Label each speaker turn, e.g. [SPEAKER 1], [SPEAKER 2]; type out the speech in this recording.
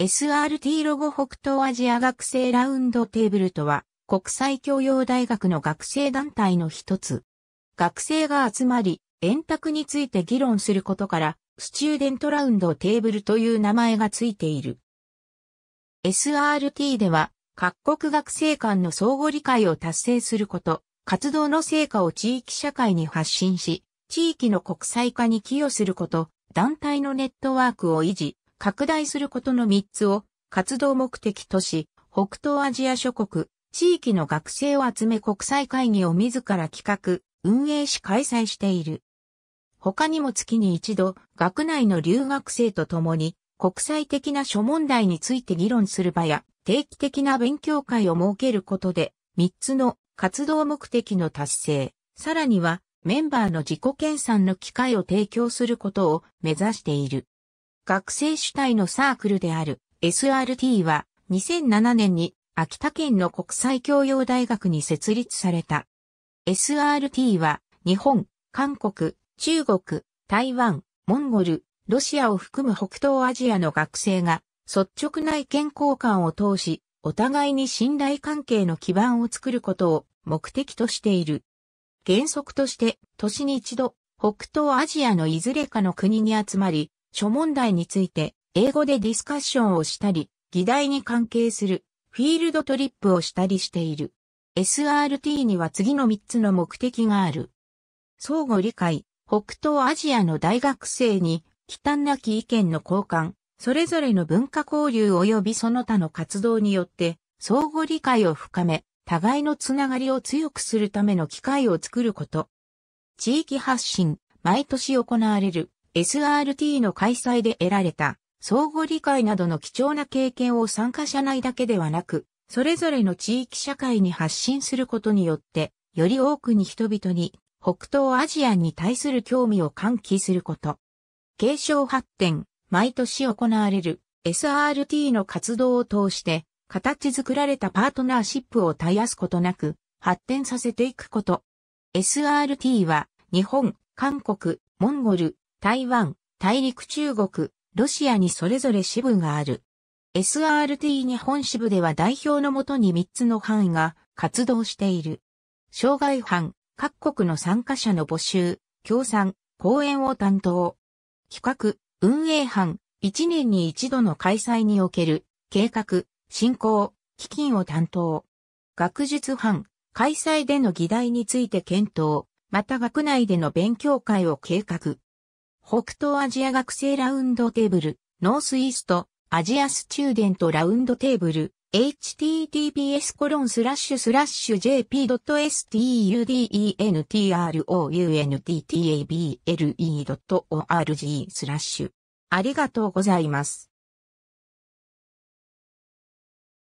[SPEAKER 1] SRT ロゴ北東アジア学生ラウンドテーブルとは、国際教養大学の学生団体の一つ。学生が集まり、円卓について議論することから、スチューデントラウンドテーブルという名前がついている。SRT では、各国学生間の相互理解を達成すること、活動の成果を地域社会に発信し、地域の国際化に寄与すること、団体のネットワークを維持、拡大することの3つを活動目的とし、北東アジア諸国、地域の学生を集め国際会議を自ら企画、運営し開催している。他にも月に一度、学内の留学生と共に、国際的な諸問題について議論する場や、定期的な勉強会を設けることで、3つの活動目的の達成、さらにはメンバーの自己研鑽の機会を提供することを目指している。学生主体のサークルである SRT は2007年に秋田県の国際教養大学に設立された。SRT は日本、韓国、中国、台湾、モンゴル、ロシアを含む北東アジアの学生が率直な意見交換を通し、お互いに信頼関係の基盤を作ることを目的としている。原則として、年に一度、北東アジアのいずれかの国に集まり、諸問題について英語でディスカッションをしたり、議題に関係するフィールドトリップをしたりしている。SRT には次の3つの目的がある。相互理解、北東アジアの大学生に、忌憚なき意見の交換、それぞれの文化交流及びその他の活動によって、相互理解を深め、互いのつながりを強くするための機会を作ること。地域発信、毎年行われる、SRT の開催で得られた相互理解などの貴重な経験を参加者内だけではなく、それぞれの地域社会に発信することによって、より多くに人々に北東アジアに対する興味を喚起すること。継承発展、毎年行われる SRT の活動を通して、形作られたパートナーシップを絶やすことなく、発展させていくこと。SRT は、日本、韓国、モンゴル、台湾、大陸中国、ロシアにそれぞれ支部がある。SRT 日本支部では代表のもとに3つの範囲が活動している。障害班、各国の参加者の募集、協賛、講演を担当。企画、運営班、1年に一度の開催における計画、進行、基金を担当。学術班、開催での議題について検討、また学内での勉強会を計画。北東アジア学生ラウンドテーブル、ノースイースト、アジアスチューデントラウンドテーブル、https コロンスラッシュスラッシュ jp.studentrountable.org スラッシュ。ありがとうございます。